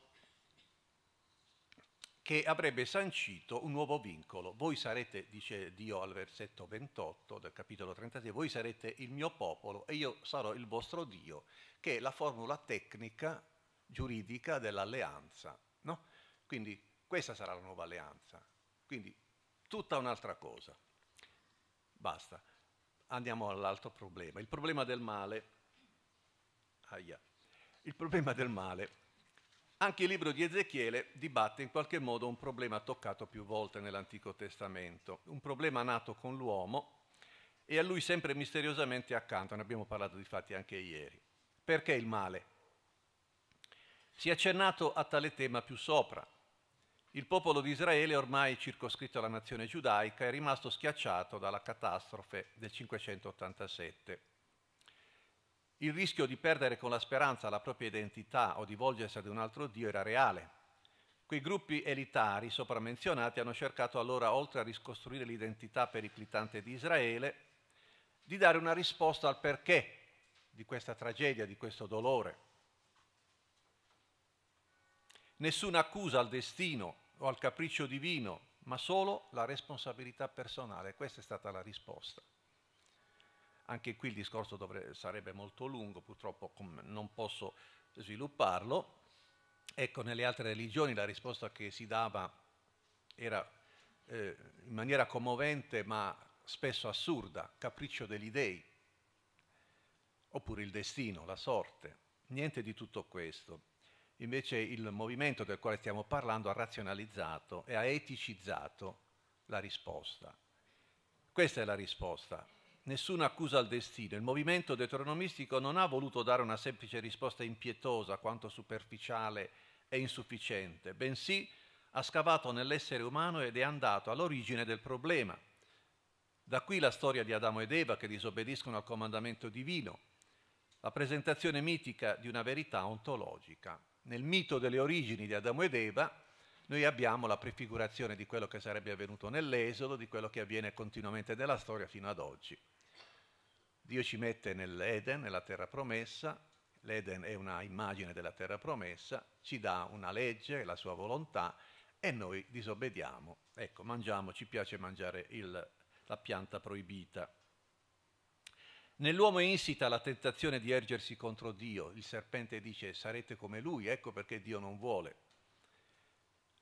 che avrebbe sancito un nuovo vincolo. Voi sarete, dice Dio al versetto 28 del capitolo 36, voi sarete il mio popolo e io sarò il vostro Dio, che è la formula tecnica giuridica dell'alleanza. No? Quindi questa sarà la nuova alleanza. Quindi tutta un'altra cosa. Basta. Andiamo all'altro problema, il problema del male. Aia il problema del male. Anche il libro di Ezechiele dibatte in qualche modo un problema toccato più volte nell'Antico Testamento, un problema nato con l'uomo e a lui sempre misteriosamente accanto, ne abbiamo parlato di fatti anche ieri. Perché il male? Si è accennato a tale tema più sopra. Il popolo di Israele, ormai circoscritto alla nazione giudaica, è rimasto schiacciato dalla catastrofe del 587 il rischio di perdere con la speranza la propria identità o di volgersi ad un altro Dio era reale. Quei gruppi elitari sopra menzionati hanno cercato allora, oltre a riscostruire l'identità periclitante di Israele, di dare una risposta al perché di questa tragedia, di questo dolore. Nessuna accusa al destino o al capriccio divino, ma solo la responsabilità personale. Questa è stata la risposta. Anche qui il discorso dovrebbe, sarebbe molto lungo, purtroppo non posso svilupparlo. Ecco, nelle altre religioni la risposta che si dava era eh, in maniera commovente ma spesso assurda, capriccio degli dei, oppure il destino, la sorte. Niente di tutto questo. Invece il movimento del quale stiamo parlando ha razionalizzato e ha eticizzato la risposta. Questa è la risposta. Nessuna accusa al destino. Il movimento deuteronomistico non ha voluto dare una semplice risposta impietosa quanto superficiale e insufficiente, bensì ha scavato nell'essere umano ed è andato all'origine del problema. Da qui la storia di Adamo ed Eva che disobbediscono al comandamento divino, la presentazione mitica di una verità ontologica. Nel mito delle origini di Adamo ed Eva noi abbiamo la prefigurazione di quello che sarebbe avvenuto nell'Esodo, di quello che avviene continuamente nella storia fino ad oggi. Dio ci mette nell'Eden, nella terra promessa, l'Eden è una immagine della terra promessa, ci dà una legge, la sua volontà e noi disobbediamo. Ecco, mangiamo, ci piace mangiare il, la pianta proibita. Nell'uomo insita la tentazione di ergersi contro Dio, il serpente dice sarete come lui, ecco perché Dio non vuole.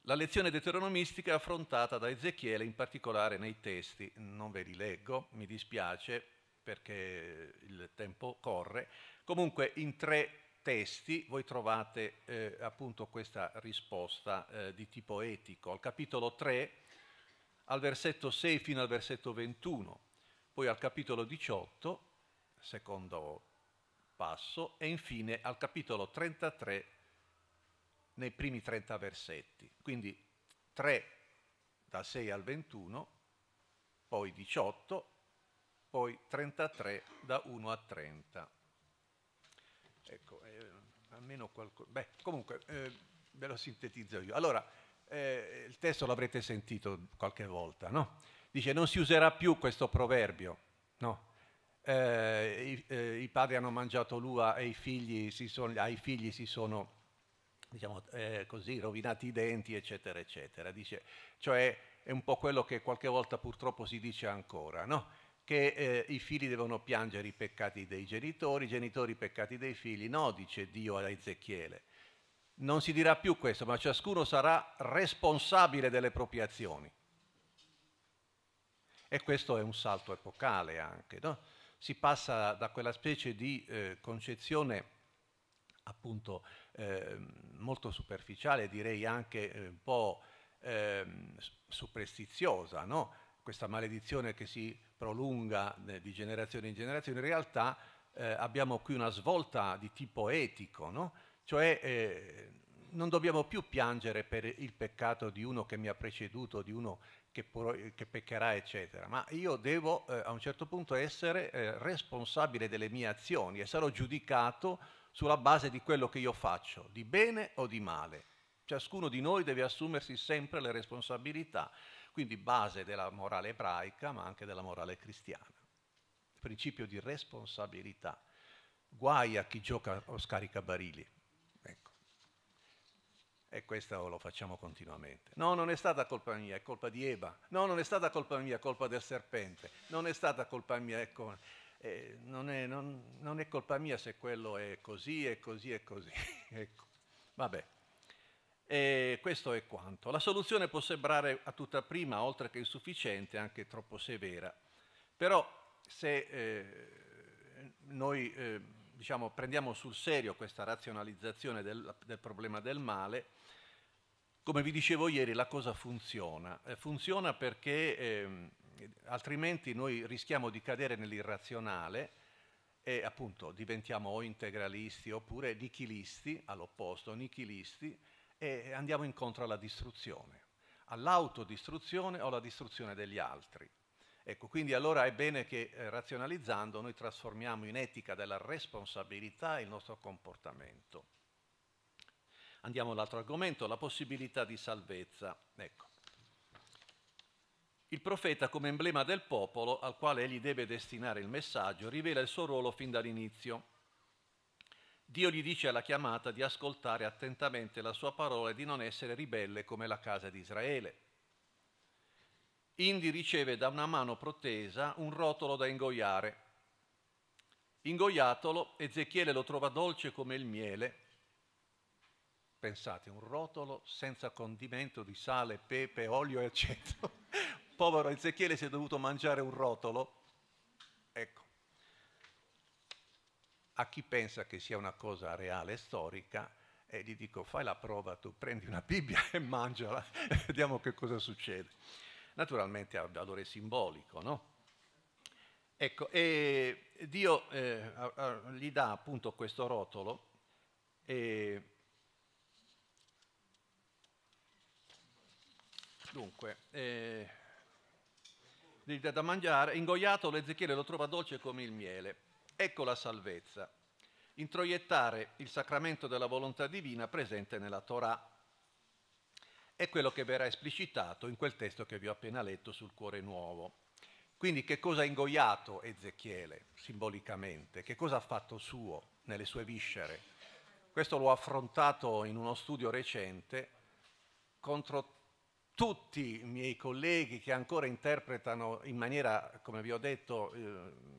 La lezione deuteronomistica è affrontata da Ezechiele, in particolare nei testi, non ve li leggo, mi dispiace, perché il tempo corre. Comunque in tre testi voi trovate eh, appunto questa risposta eh, di tipo etico. Al capitolo 3, al versetto 6 fino al versetto 21, poi al capitolo 18, secondo passo, e infine al capitolo 33 nei primi 30 versetti. Quindi 3 da 6 al 21, poi 18, poi 33 da 1 a 30. Ecco, eh, almeno qualcosa... Beh, comunque eh, ve lo sintetizzo io. Allora, eh, il testo l'avrete sentito qualche volta, no? Dice, non si userà più questo proverbio, no? Eh, I, eh, i, padri hanno mangiato l'uva e i figli si sono, ai ah, figli si sono diciamo eh, così, rovinati i denti, eccetera, eccetera. Dice, cioè è un po' quello che qualche volta purtroppo si dice ancora, no? che eh, i figli devono piangere i peccati dei genitori, i genitori i peccati dei figli. No, dice Dio a Ezechiele. Non si dirà più questo, ma ciascuno sarà responsabile delle proprie azioni. E questo è un salto epocale anche. No? Si passa da quella specie di eh, concezione appunto eh, molto superficiale, direi anche un po' ehm, superstiziosa, no? questa maledizione che si prolunga eh, di generazione in generazione, in realtà eh, abbiamo qui una svolta di tipo etico, no? cioè eh, non dobbiamo più piangere per il peccato di uno che mi ha preceduto, di uno che, che peccherà, eccetera, ma io devo eh, a un certo punto essere eh, responsabile delle mie azioni e sarò giudicato sulla base di quello che io faccio, di bene o di male. Ciascuno di noi deve assumersi sempre le responsabilità quindi base della morale ebraica ma anche della morale cristiana. Il principio di responsabilità. Guai a chi gioca o scarica barili. Ecco. E questo lo facciamo continuamente. No, non è stata colpa mia, è colpa di Eva. No, non è stata colpa mia, è colpa del serpente. Non è stata colpa mia, ecco. Eh, non, è, non, non, è, colpa mia se quello è così, è così, è così. ecco. Vabbè. E questo è quanto. La soluzione può sembrare a tutta prima, oltre che insufficiente, anche troppo severa. Però se eh, noi eh, diciamo, prendiamo sul serio questa razionalizzazione del, del, problema del male, come vi dicevo ieri, la cosa funziona. Eh, funziona perché eh, altrimenti noi rischiamo di cadere nell'irrazionale e appunto diventiamo o integralisti oppure nichilisti, all'opposto, nichilisti, e andiamo incontro alla distruzione, all'autodistruzione o alla distruzione degli altri. Ecco, quindi allora è bene che eh, razionalizzando noi trasformiamo in etica della responsabilità il nostro comportamento. Andiamo all'altro argomento, la possibilità di salvezza. Ecco. Il profeta come emblema del popolo al quale egli deve destinare il messaggio rivela il suo ruolo fin dall'inizio. Dio gli dice alla chiamata di ascoltare attentamente la sua parola e di non essere ribelle come la casa di Israele. Indi riceve da una mano protesa un rotolo da ingoiare. Ingoiatolo, Ezechiele lo trova dolce come il miele. Pensate, un rotolo senza condimento di sale, pepe, olio e aceto. Povero Ezechiele si è dovuto mangiare un rotolo. Ecco, a chi pensa che sia una cosa reale e storica e gli dico fai la prova, tu prendi una Bibbia e mangiala e vediamo che cosa succede. Naturalmente ha valore simbolico, no? Ecco, e Dio eh, gli dà appunto questo rotolo e dunque eh, gli dà da mangiare, ingoiato l'Ezechiele lo trova dolce come il miele Ecco la salvezza, introiettare il sacramento della volontà divina presente nella Torah. È quello che verrà esplicitato in quel testo che vi ho appena letto sul cuore nuovo. Quindi che cosa ha ingoiato Ezechiele simbolicamente? Che cosa ha fatto suo nelle sue viscere? Questo l'ho affrontato in uno studio recente contro tutti i miei colleghi che ancora interpretano in maniera, come vi ho detto, eh,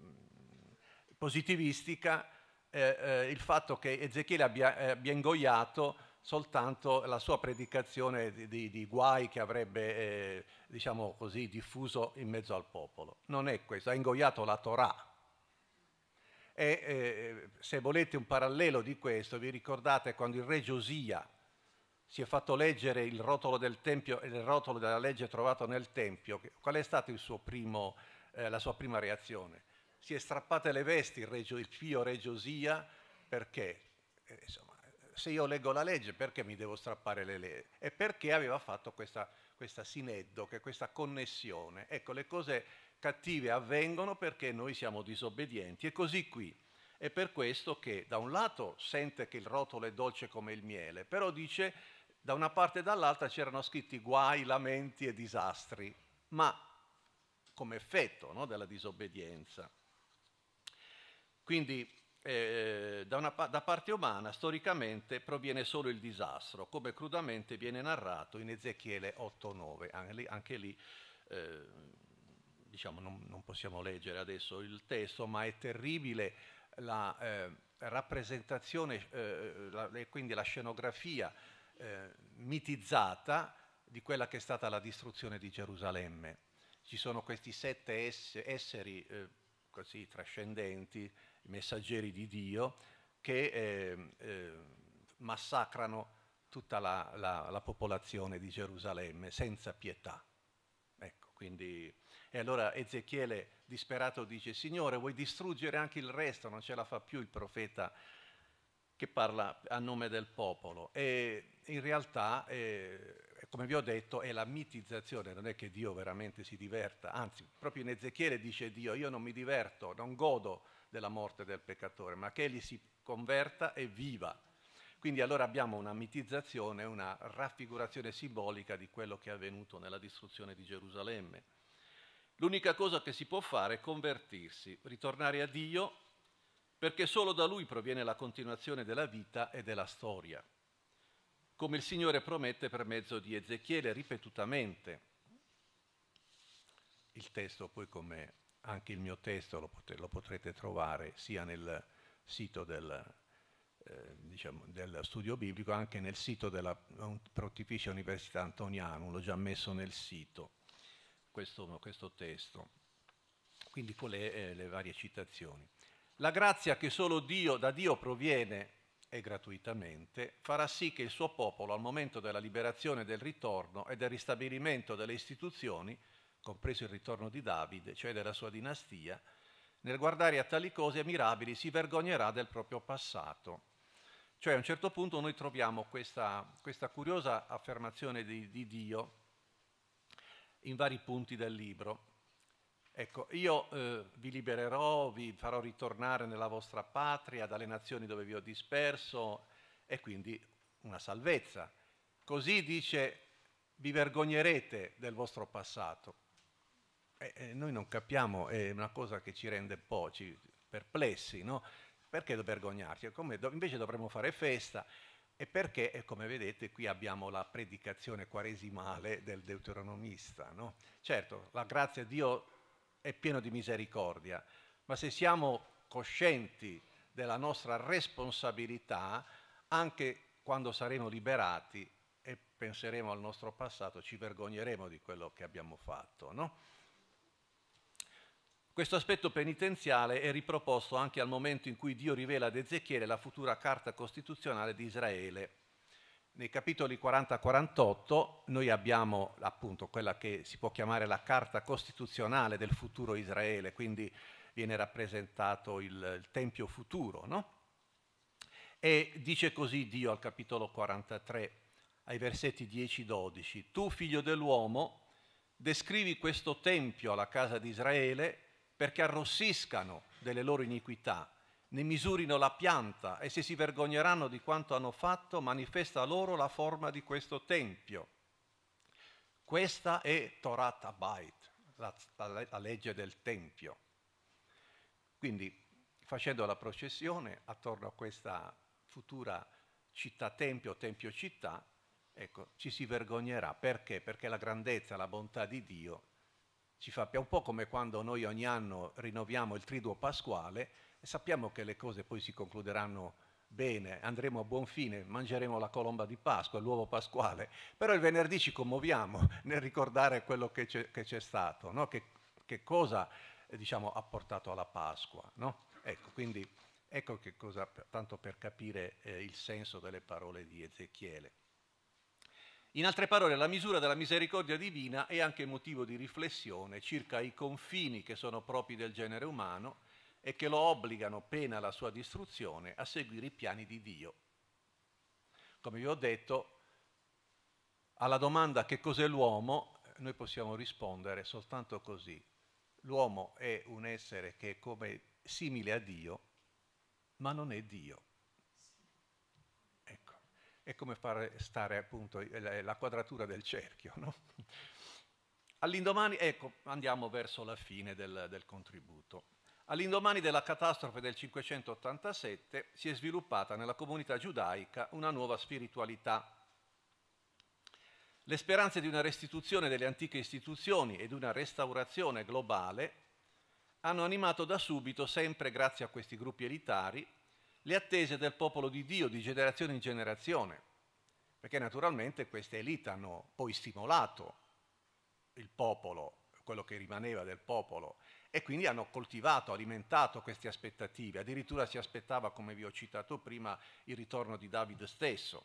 positivistica eh, eh, il fatto che Ezechiele abbia, eh, abbia, ingoiato soltanto la sua predicazione di, di, di guai che avrebbe, eh, diciamo così, diffuso in mezzo al popolo. Non è questo, ha ingoiato la Torah. E eh, se volete un parallelo di questo, vi ricordate quando il re Giosia si è fatto leggere il rotolo, del tempio, il rotolo della legge trovato nel Tempio, qual è stata eh, la sua prima reazione? si è strappate le vesti il, regio, il Pio Reggio perché, eh, insomma, se io leggo la legge perché mi devo strappare le leggi? E perché aveva fatto questa, questa sineddoche, questa connessione. Ecco, le cose cattive avvengono perché noi siamo disobbedienti e così qui. È per questo che da un lato sente che il rotolo è dolce come il miele, però dice da una parte e dall'altra c'erano scritti guai, lamenti e disastri, ma come effetto no, della disobbedienza. Quindi eh, da, una, da parte umana storicamente proviene solo il disastro, come crudamente viene narrato in Ezechiele 8.9. Anche lì, anche lì eh, diciamo, non, non, possiamo leggere adesso il testo, ma è terribile la eh, rappresentazione eh, la, e quindi la scenografia eh, mitizzata di quella che è stata la distruzione di Gerusalemme. Ci sono questi sette esseri eh, così trascendenti messaggeri di Dio, che eh, eh, massacrano tutta la, la, la, popolazione di Gerusalemme senza pietà. Ecco, quindi... E allora Ezechiele disperato dice, Signore, vuoi distruggere anche il resto? Non ce la fa più il profeta che parla a nome del popolo. E in realtà, eh, come vi ho detto, è la mitizzazione, non è che Dio veramente si diverta, anzi, proprio in Ezechiele dice Dio, io non mi diverto, non godo della morte del peccatore, ma che egli si converta e viva. Quindi allora abbiamo una mitizzazione, una raffigurazione simbolica di quello che è avvenuto nella distruzione di Gerusalemme. L'unica cosa che si può fare è convertirsi, ritornare a Dio, perché solo da Lui proviene la continuazione della vita e della storia, come il Signore promette per mezzo di Ezechiele ripetutamente. Il testo poi come anche il mio testo lo, pot- lo potrete trovare sia nel sito del, eh, diciamo, del studio biblico, anche nel sito della Pontificia Università Antonianum, l'ho già messo nel sito questo, questo testo, quindi con le, eh, le varie citazioni. La grazia che solo Dio, da Dio proviene e gratuitamente, farà sì che il suo popolo al momento della liberazione del ritorno e del ristabilimento delle istituzioni compreso il ritorno di Davide, cioè della sua dinastia, nel guardare a tali cose ammirabili si vergognerà del proprio passato. Cioè a un certo punto noi troviamo questa, questa curiosa affermazione di, di, Dio in vari punti del libro. Ecco, io eh, vi libererò, vi farò ritornare nella vostra patria, dalle nazioni dove vi ho disperso, e quindi una salvezza. Così dice, vi vergognerete del vostro passato. Eh, eh, noi non capiamo, è una cosa che ci rende poci, perplessi, no? Perché vergognarci? Do- invece dovremmo fare festa e perché, e come vedete, qui abbiamo la predicazione quaresimale del deuteronomista. No? Certo, la grazia di Dio è piena di misericordia, ma se siamo coscienti della nostra responsabilità, anche quando saremo liberati e penseremo al nostro passato, ci vergogneremo di quello che abbiamo fatto. No? Questo aspetto penitenziale è riproposto anche al momento in cui Dio rivela ad Ezechiele la futura carta costituzionale di Israele. Nei capitoli 40-48 noi abbiamo appunto quella che si può chiamare la carta costituzionale del futuro Israele, quindi viene rappresentato il, il Tempio futuro, no? E dice così Dio al capitolo 43, ai versetti 10-12, Tu figlio dell'uomo, descrivi questo Tempio alla casa di Israele perché arrossiscano delle loro iniquità, ne misurino la pianta e se si vergogneranno di quanto hanno fatto, manifesta loro la forma di questo tempio. Questa è Torah Abait, la, la, la legge del tempio. Quindi, facendo la processione attorno a questa futura città tempio, tempio città, ecco, ci si vergognerà. Perché? Perché la grandezza, la bontà di Dio ci fa un po' come quando noi ogni anno rinnoviamo il triduo pasquale e sappiamo che le cose poi si concluderanno bene, andremo a buon fine, mangeremo la colomba di Pasqua, l'uovo pasquale, però il venerdì ci commuoviamo nel ricordare quello che c'è, che c'è stato, no? che, che, cosa eh, diciamo, ha portato alla Pasqua. No? Ecco, quindi ecco che cosa, tanto per capire eh, il senso delle parole di Ezechiele. In altre parole, la misura della misericordia divina è anche motivo di riflessione circa i confini che sono propri del genere umano e che lo obbligano, pena la sua distruzione, a seguire i piani di Dio. Come vi ho detto, alla domanda che cos'è l'uomo, noi possiamo rispondere soltanto così. L'uomo è un essere che è come simile a Dio, ma non è Dio è come far stare appunto la quadratura del cerchio. No? All'indomani, ecco, andiamo verso la fine del, del contributo. All'indomani della catastrofe del 587 si è sviluppata nella comunità giudaica una nuova spiritualità. Le speranze di una restituzione delle antiche istituzioni e di una restaurazione globale hanno animato da subito, sempre grazie a questi gruppi elitari, le attese del popolo di Dio di generazione in generazione, perché naturalmente queste elite hanno poi stimolato il popolo, quello che rimaneva del popolo, e quindi hanno coltivato, alimentato queste aspettative. Addirittura si aspettava, come vi ho citato prima, il ritorno di Davide stesso.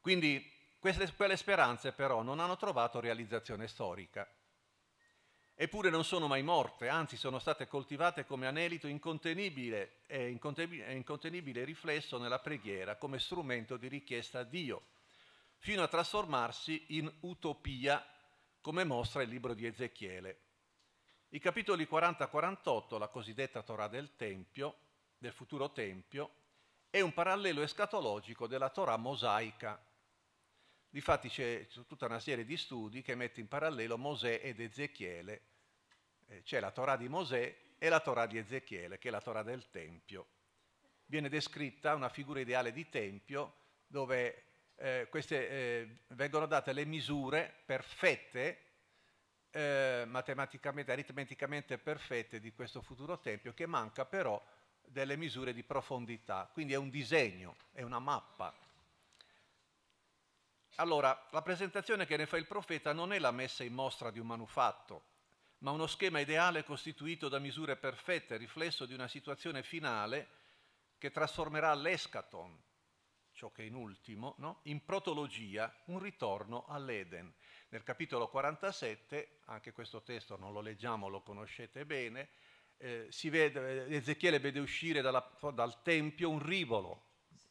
Quindi queste, quelle speranze però non hanno trovato realizzazione storica eppure non sono mai morte, anzi sono state coltivate come anelito incontenibile e incontenibile riflesso nella preghiera come strumento di richiesta a Dio, fino a trasformarsi in utopia, come mostra il libro di Ezechiele. I capitoli 40-48, la cosiddetta Torah del Tempio, del futuro Tempio, è un parallelo escatologico della Torah mosaica, Difatti c'è tutta una serie di studi che mette in parallelo Mosè ed Ezechiele eh, c'è la Torah di Mosè e la Torah di Ezechiele, che è la Torah del Tempio. Viene descritta una figura ideale di Tempio dove eh, queste, eh, vengono date le misure perfette, eh, matematicamente, aritmeticamente perfette di questo futuro Tempio, che manca però delle misure di profondità. Quindi è un disegno, è una mappa. Allora, la presentazione che ne fa il profeta non è la messa in mostra di un manufatto, ma uno schema ideale costituito da misure perfette, riflesso di una situazione finale che trasformerà l'escaton, ciò che è in ultimo, no? in protologia, un ritorno all'Eden. Nel capitolo 47, anche questo testo non lo leggiamo, lo conoscete bene, eh, vede, eh, Ezechiele vede uscire dalla, dal Tempio un rivolo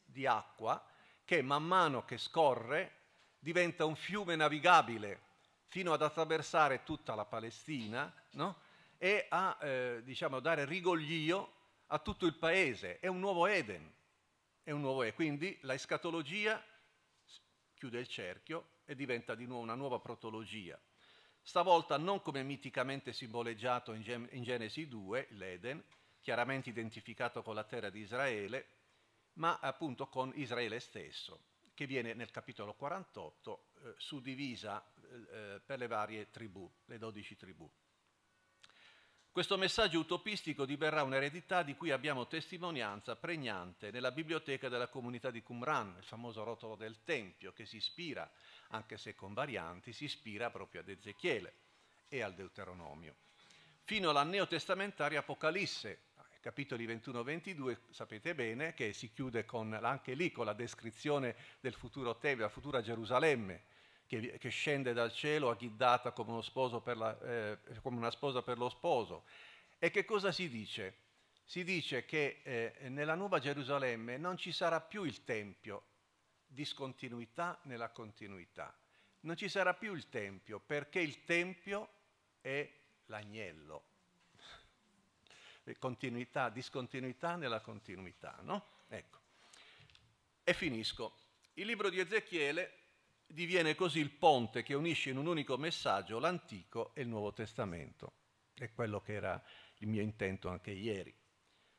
di acqua che man mano che scorre diventa un fiume navigabile fino ad attraversare tutta la Palestina no? e a eh, diciamo, dare rigoglio a tutto il paese. È un nuovo Eden, è un nuovo Eden. Quindi la escatologia chiude il cerchio e diventa di nuovo una nuova protologia. Stavolta non come miticamente simboleggiato in, Gen- in Genesi 2, l'Eden, chiaramente identificato con la terra di Israele, ma appunto con Israele stesso, che viene nel capitolo 48 eh, suddivisa eh, per le varie tribù, le dodici tribù. Questo messaggio utopistico diverrà un'eredità di cui abbiamo testimonianza pregnante nella biblioteca della comunità di Qumran, il famoso rotolo del Tempio, che si ispira, anche se con varianti, si ispira proprio ad Ezechiele e al Deuteronomio, fino alla neotestamentaria Apocalisse, capitoli 21-22, sapete bene, che si chiude con, anche lì con la descrizione del futuro Tebe, la futura Gerusalemme, che, che scende dal cielo a chi data come, la, eh, come, una sposa per lo sposo. E che cosa si dice? Si dice che eh, nella nuova Gerusalemme non ci sarà più il Tempio, discontinuità nella continuità. Non ci sarà più il Tempio perché il Tempio è l'agnello. Continuità, discontinuità nella continuità, no? Ecco. E finisco. Il libro di Ezechiele diviene così il ponte che unisce in un unico messaggio l'Antico e il Nuovo Testamento. È quello che era il mio intento anche ieri,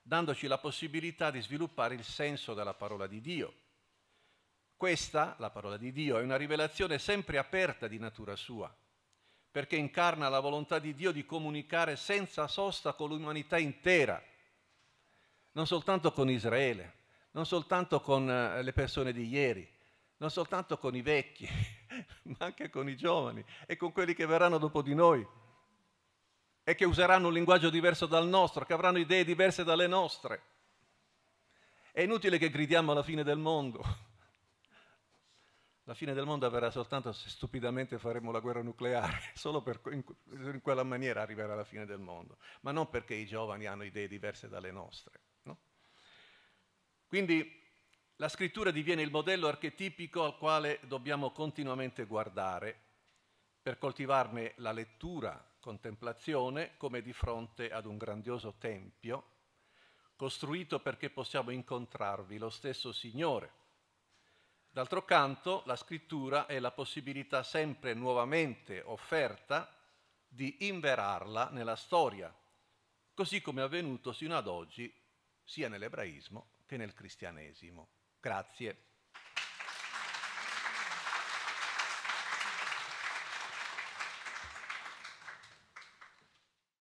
dandoci la possibilità di sviluppare il senso della parola di Dio. Questa, la parola di Dio, è una rivelazione sempre aperta di natura sua, perché incarna la volontà di Dio di comunicare senza sosta con l'umanità intera, non soltanto con Israele, non soltanto con eh, le persone di ieri, non soltanto con i vecchi, ma anche con i giovani e con quelli che verranno dopo di noi e che useranno un linguaggio diverso dal nostro, che avranno idee diverse dalle nostre. È inutile che gridiamo alla fine del mondo. La fine del mondo avverrà soltanto se stupidamente faremo la guerra nucleare, solo per, in, quella maniera arriverà la fine del mondo, ma non perché i giovani hanno idee diverse dalle nostre. No? Quindi la scrittura diviene il modello archetipico al quale dobbiamo continuamente guardare per coltivarne la lettura, contemplazione, come di fronte ad un grandioso tempio, costruito perché possiamo incontrarvi lo stesso Signore. D'altro canto, la scrittura è la possibilità sempre nuovamente offerta di inverarla nella storia, così come è avvenuto sino ad oggi sia nell'ebraismo che nel cristianesimo. Grazie.